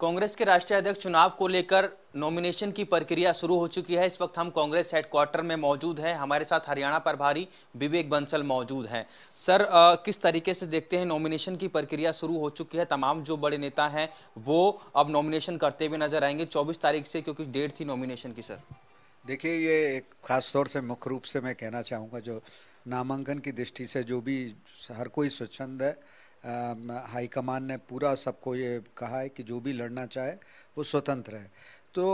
कांग्रेस के राष्ट्रीय अध्यक्ष चुनाव को लेकर नॉमिनेशन की प्रक्रिया शुरू हो चुकी है इस वक्त हम कांग्रेस हेडक्वार्टर में मौजूद हैं हमारे साथ हरियाणा प्रभारी विवेक बंसल मौजूद हैं सर आ, किस तरीके से देखते हैं नॉमिनेशन की प्रक्रिया शुरू हो चुकी है तमाम जो बड़े नेता हैं वो अब नॉमिनेशन करते हुए नजर आएंगे चौबीस तारीख से क्योंकि डेट थी नॉमिनेशन की सर देखिए ये एक खास तौर से मुख्य रूप से मैं कहना चाहूँगा जो नामांकन की दृष्टि से जो भी हर कोई स्वच्छंद है हाईकमान ने पूरा सबको ये कहा है कि जो भी लड़ना चाहे वो स्वतंत्र है तो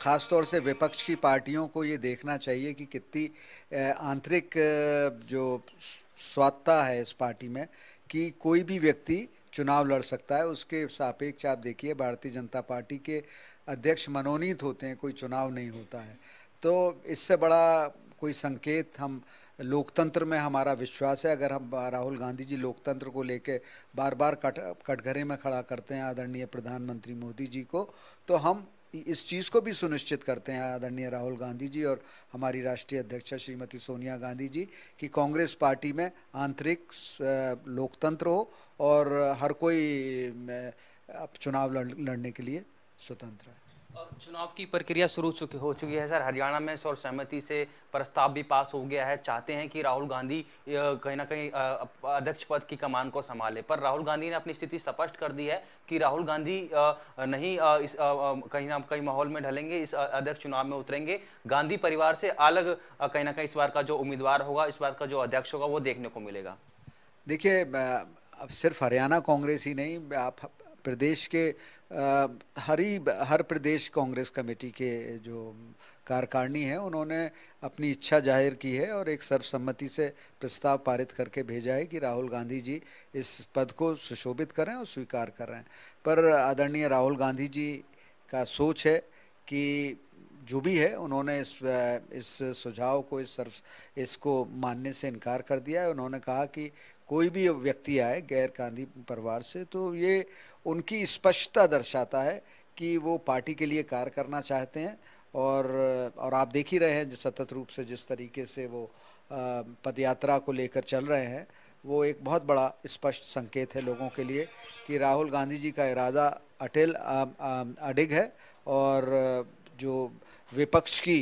ख़ास तौर से विपक्ष की पार्टियों को ये देखना चाहिए कि कितनी आंतरिक जो स्वात्ता है इस पार्टी में कि कोई भी व्यक्ति चुनाव लड़ सकता है उसके सापेक्ष आप देखिए भारतीय जनता पार्टी के अध्यक्ष मनोनीत होते हैं कोई चुनाव नहीं होता है तो इससे बड़ा कोई संकेत हम लोकतंत्र में हमारा विश्वास है अगर हम राहुल गांधी जी लोकतंत्र को लेके बार बार कट कटघरे में खड़ा करते हैं आदरणीय प्रधानमंत्री मोदी जी को तो हम इस चीज़ को भी सुनिश्चित करते हैं आदरणीय राहुल गांधी जी और हमारी राष्ट्रीय अध्यक्षा श्रीमती सोनिया गांधी जी कि कांग्रेस पार्टी में आंतरिक लोकतंत्र हो और हर कोई चुनाव लड़ने के लिए स्वतंत्र है चुनाव की प्रक्रिया शुरू चुकी हो चुकी है सर हरियाणा में सहमति से प्रस्ताव भी पास हो गया है चाहते हैं कि राहुल गांधी कहीं ना कहीं अध्यक्ष पद की कमान को संभाले पर राहुल गांधी ने अपनी स्थिति स्पष्ट कर दी है कि राहुल गांधी नहीं इस कहीं ना कहीं माहौल में ढलेंगे इस अध्यक्ष चुनाव में उतरेंगे गांधी परिवार से अलग कहीं ना कहीं इस बार का जो उम्मीदवार होगा इस बार का जो अध्यक्ष होगा वो देखने को मिलेगा देखिए अब सिर्फ हरियाणा कांग्रेस ही नहीं आप प्रदेश के हरी हर प्रदेश कांग्रेस कमेटी के जो कार्यकारिणी हैं उन्होंने अपनी इच्छा जाहिर की है और एक सर्वसम्मति से प्रस्ताव पारित करके भेजा है कि राहुल गांधी जी इस पद को सुशोभित करें और स्वीकार कर रहे हैं पर आदरणीय राहुल गांधी जी का सोच है कि जो भी है उन्होंने इस इस सुझाव को इस सर्व इसको मानने से इनकार कर दिया है उन्होंने कहा कि कोई भी व्यक्ति आए गैर गांधी परिवार से तो ये उनकी स्पष्टता दर्शाता है कि वो पार्टी के लिए कार्य करना चाहते हैं और और आप देख ही रहे हैं सतत रूप से जिस तरीके से वो पदयात्रा को लेकर चल रहे हैं वो एक बहुत बड़ा स्पष्ट संकेत है लोगों के लिए कि राहुल गांधी जी का इरादा अटल अडिग है और जो विपक्ष की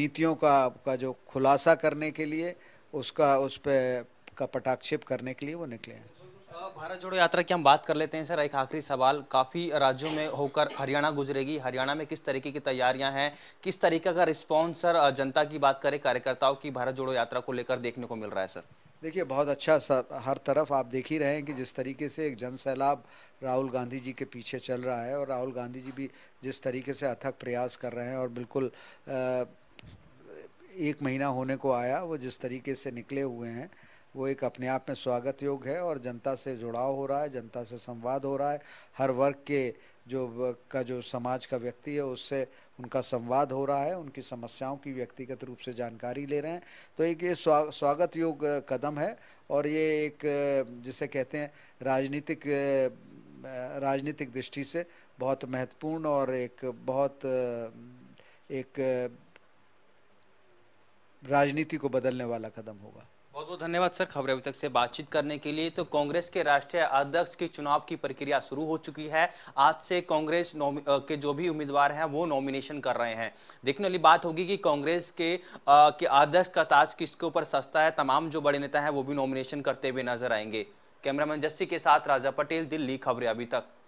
नीतियों का का जो खुलासा करने के लिए उसका उस पर का पटाक्षेप करने के लिए वो निकले हैं भारत जोड़ो यात्रा की हम बात कर लेते हैं सर एक आखिरी सवाल काफ़ी राज्यों में होकर हरियाणा गुजरेगी हरियाणा में किस तरीके की तैयारियां हैं किस तरीके का रिस्पॉन्स सर जनता की बात करें कार्यकर्ताओं की भारत जोड़ो यात्रा को लेकर देखने को मिल रहा है सर देखिए बहुत अच्छा सब हर तरफ आप देख ही रहे हैं कि जिस तरीके से एक जन सैलाब राहुल गांधी जी के पीछे चल रहा है और राहुल गांधी जी भी जिस तरीके से अथक प्रयास कर रहे हैं और बिल्कुल एक महीना होने को आया वो जिस तरीके से निकले हुए हैं वो एक अपने आप में स्वागत योग है और जनता से जुड़ाव हो रहा है जनता से संवाद हो रहा है हर वर्ग के जो का जो समाज का व्यक्ति है उससे उनका संवाद हो रहा है उनकी समस्याओं की व्यक्तिगत रूप से जानकारी ले रहे हैं तो एक ये स्वा, स्वागत योग कदम है और ये एक जिसे कहते हैं राजनीतिक राजनीतिक दृष्टि से बहुत महत्वपूर्ण और एक बहुत एक राजनीति को बदलने वाला कदम होगा बहुत बहुत धन्यवाद सर खबरें अभी तक से बातचीत करने के लिए तो कांग्रेस के राष्ट्रीय अध्यक्ष की चुनाव की प्रक्रिया शुरू हो चुकी है आज से कांग्रेस के जो भी उम्मीदवार हैं वो नॉमिनेशन कर रहे हैं देखने वाली बात होगी कि कांग्रेस के के अध्यक्ष का ताज किसके ऊपर सस्ता है तमाम जो बड़े नेता हैं वो भी नॉमिनेशन करते हुए नजर आएंगे कैमरामैन जस्सी के साथ राजा पटेल दिल्ली खबरें अभी तक